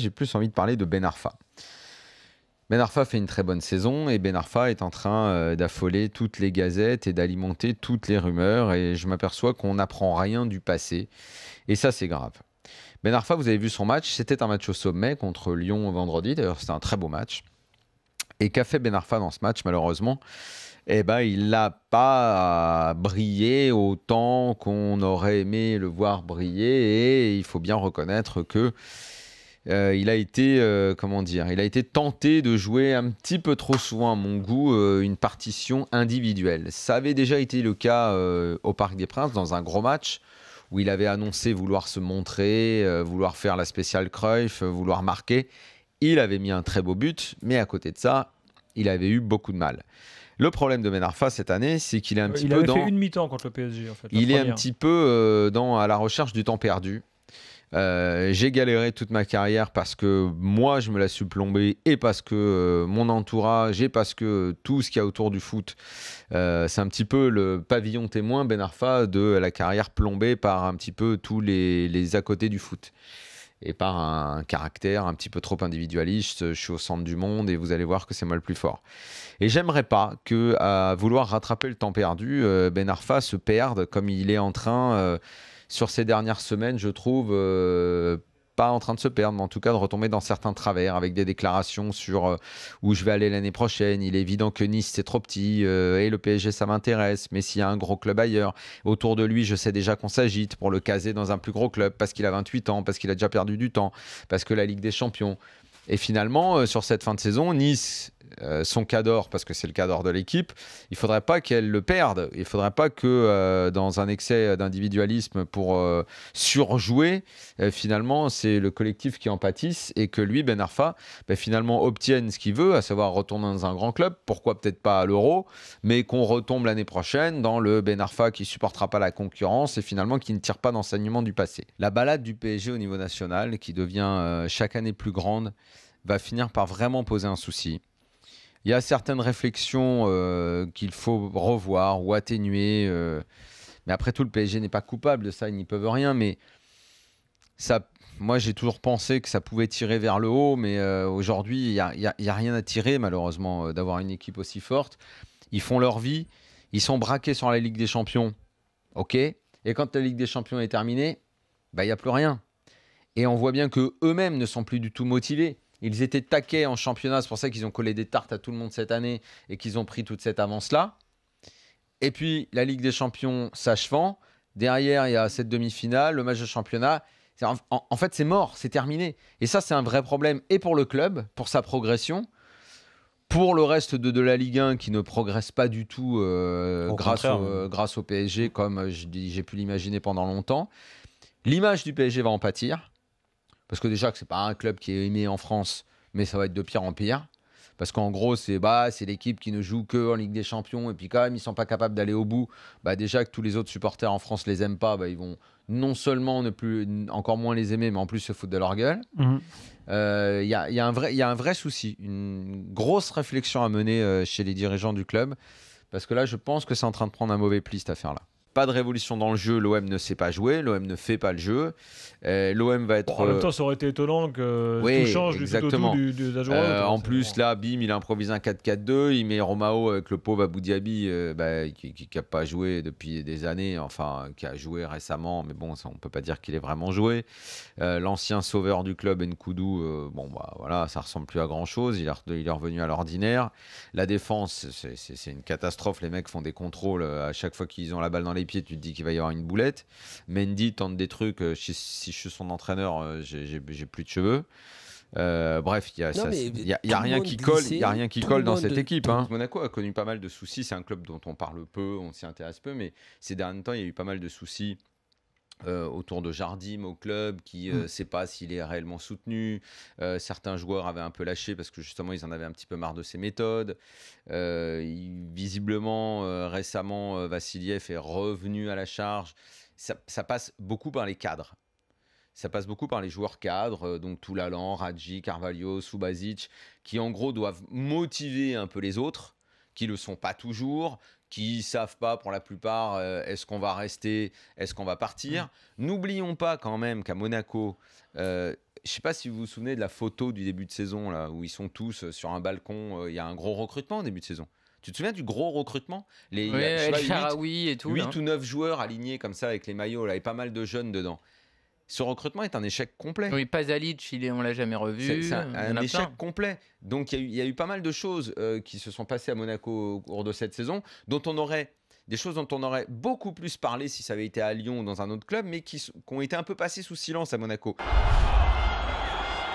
J'ai plus envie de parler de Ben Arfa. Ben Arfa fait une très bonne saison et Ben Arfa est en train euh, d'affoler toutes les gazettes et d'alimenter toutes les rumeurs et je m'aperçois qu'on n'apprend rien du passé et ça c'est grave. Ben Arfa, vous avez vu son match, c'était un match au sommet contre Lyon vendredi, d'ailleurs c'était un très beau match. Et qu'a fait Ben Arfa dans ce match malheureusement eh ben, il n'a pas brillé autant qu'on aurait aimé le voir briller. Et il faut bien reconnaître que euh, il a été, euh, comment dire, il a été tenté de jouer un petit peu trop souvent, à mon goût, euh, une partition individuelle. Ça avait déjà été le cas au Parc des Princes dans un gros match où il avait annoncé vouloir se montrer, vouloir faire la spéciale Cruyff, vouloir marquer. Il avait mis un très beau but, mais à côté de ça, il avait eu beaucoup de mal. Le problème de Menarfa cette année, c'est qu'il est un petit peu dans. Il une mi-temps contre le PSG. il est un petit peu dans à la recherche du temps perdu. Euh, j'ai galéré toute ma carrière parce que moi, je me la suis plombée et parce que euh, mon entourage et parce que tout ce qu'il y a autour du foot, euh, c'est un petit peu le pavillon témoin Ben Arfa de la carrière plombée par un petit peu tous les, à côté du foot et par un, caractère un petit peu trop individualiste. Je suis au centre du monde et vous allez voir que c'est moi le plus fort. Et j'aimerais pas que, à vouloir rattraper le temps perdu, Ben Arfa se perde comme il est en train sur ces dernières semaines, je trouve, euh, pas en train de se perdre, en tout cas de retomber dans certains travers avec des déclarations sur euh, où je vais aller l'année prochaine. Il est évident que Nice c'est trop petit euh, et le PSG ça m'intéresse, mais s'il y a un gros club ailleurs, autour de lui, je sais déjà qu'on s'agite pour le caser dans un plus gros club parce qu'il a 28 ans, parce qu'il a déjà perdu du temps, parce que la Ligue des Champions. Et finalement, sur cette fin de saison, Nice euh, son cador, parce que c'est le cador de l'équipe, il faudrait pas qu'elle le perde. Il faudrait pas que euh, dans un excès d'individualisme pour euh, surjouer, finalement, c'est le collectif qui en pâtisse et que lui, Ben Arfa, ben, finalement obtienne ce qu'il veut, à savoir retourner dans un grand club, pourquoi peut-être pas à l'Euro, mais qu'on retombe l'année prochaine dans le Ben Arfa qui supportera pas la concurrence et finalement qui ne tire pas d'enseignement du passé. La balade du PSG au niveau national, qui devient chaque année plus grande, va finir par vraiment poser un souci il y a certaines réflexions euh, qu'il faut revoir ou atténuer. Euh, mais après tout, le PSG n'est pas coupable de ça, ils n'y peuvent rien. Mais ça, moi, j'ai toujours pensé que ça pouvait tirer vers le haut, mais euh, aujourd'hui, il n'y a, rien à tirer, malheureusement, d'avoir une équipe aussi forte. Ils font leur vie, ils sont braqués sur la Ligue des Champions. OK Et quand la Ligue des Champions est terminée, bah, il n'y a plus rien. Et on voit bien queux mêmes ne sont plus du tout motivés. Ils étaient taqués en championnat, c'est pour ça qu'ils ont collé des tartes à tout le monde cette année et qu'ils ont pris toute cette avance-là. Et puis la Ligue des Champions s'achevant, derrière il y a cette demi-finale, le match de championnat. En, fait, c'est mort, c'est terminé. Et ça, c'est un vrai problème et pour le club, pour sa progression, pour le reste de, la Ligue 1 qui ne progresse pas du tout grâce, euh, grâce au euh, PSG, comme euh, j'ai pu l'imaginer pendant longtemps. L'image du PSG va en pâtir. Parce que déjà que c'est pas un club qui est aimé en France, mais ça va être de pire en pire. Parce qu'en gros, c'est bah, c'est l'équipe qui ne joue que en Ligue des Champions et puis quand même ils sont pas capables d'aller au bout. Bah déjà que tous les autres supporters en France ne les aiment pas, bah, ils vont non seulement ne plus encore moins les aimer, mais en plus se foutre de leur gueule. Mhm. Euh, Il y, a, un vrai souci, une grosse réflexion à mener euh, chez les dirigeants du club, parce que là, je pense que c'est en train de prendre un mauvais pli cette affaire-là. Pas de révolution dans le jeu. L'OM ne sait pas jouer. L'OM ne fait pas le jeu. Euh, L'OM va être. en même euh, temps, ça aurait été étonnant que tout change exactement. du tout tout euh, En plus, là, bim, il improvise un 4-4-2. Il met Romao avec le pauvre Abou Dhabi bah, qui n'a pas joué depuis des années. Enfin, qui a joué récemment. Mais bon, on ne peut pas dire qu'il est vraiment joué. L'ancien sauveur du club, Nkoudou, bon, bah, voilà, ça ressemble plus à grand-chose. Il, il est revenu à l'ordinaire. La défense, c'est une catastrophe. Les mecs font des contrôles à chaque fois qu'ils ont la balle dans les pieds, tu te dis qu'il va y avoir une boulette. Mendy tente des trucs. Euh, si, je suis son entraîneur, euh, j'ai plus de cheveux. Euh, bref, il n'y a, rien qui colle, a rien qui colle dans cette équipe. Hein. Monaco a connu pas mal de soucis. C'est un club dont on parle peu, on s'y intéresse peu, mais ces derniers temps, il y a eu pas mal de soucis euh, autour de Jardim au club qui ne euh, mm. sait pas s'il est réellement soutenu. Euh, certains joueurs avaient un peu lâché parce que justement ils en avaient un petit peu marre de ses méthodes. visiblement récemment Vassiliev est revenu à la charge. Ça, passe beaucoup par les cadres. Ça passe beaucoup par les joueurs cadres, donc Toulalan, Radji, Carvalho, Subasic, qui en gros doivent motiver un peu les autres qui le sont pas toujours, qui savent pas pour la plupart euh, est-ce qu'on va rester, est-ce qu'on va partir. Mm. N'oublions pas quand même qu'à Monaco, euh, je sais pas si vous vous souvenez de la photo du début de saison là où ils sont tous euh, sur un balcon. Euh, il y a un gros recrutement au début de saison. Tu te souviens du gros recrutement Les oui, et tout, 8 ou 9 joueurs alignés comme ça avec les maillots là, et pas mal de jeunes dedans. Ce recrutement est un échec complet. Oui, Pazalic, il on l'a jamais revu. C'est un, échec complet. Donc il y, a eu pas mal de choses euh, qui se sont passées à Monaco au cours de cette saison, dont on aurait des choses dont on aurait beaucoup plus parlé si ça avait été à Lyon ou dans un autre club, mais qui ont été un peu passées sous silence à Monaco.